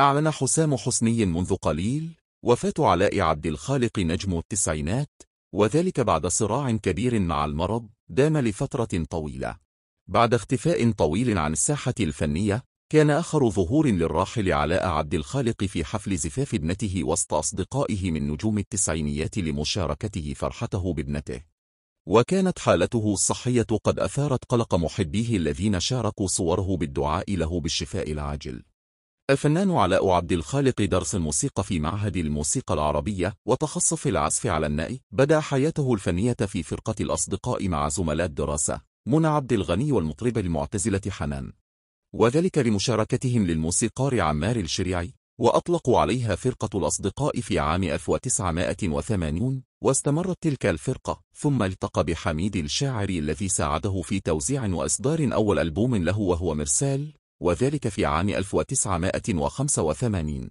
أعلن حسام حسني منذ قليل وفاة علاء عبد الخالق نجم التسعينات وذلك بعد صراع كبير مع المرض دام لفترة طويلة بعد اختفاء طويل عن الساحة الفنية كان آخر ظهور للراحل علاء عبد الخالق في حفل زفاف ابنته وسط أصدقائه من نجوم التسعينيات لمشاركته فرحته بابنته وكانت حالته الصحية قد أثارت قلق محبيه الذين شاركوا صوره بالدعاء له بالشفاء العاجل الفنان علاء عبد الخالق درس الموسيقى في معهد الموسيقى العربية وتخصص في العزف على الناي بدأ حياته الفنية في فرقة الأصدقاء مع زملاء الدراسة منى عبد الغني والمطربة المعتزلة حنان وذلك لمشاركتهم للموسيقار عمار الشريعي وأطلقوا عليها فرقة الأصدقاء في عام 1980 واستمرت تلك الفرقة ثم التقى بحميد الشاعري الذي ساعده في توزيع وإصدار أول ألبوم له وهو مرسال وذلك في عام 1985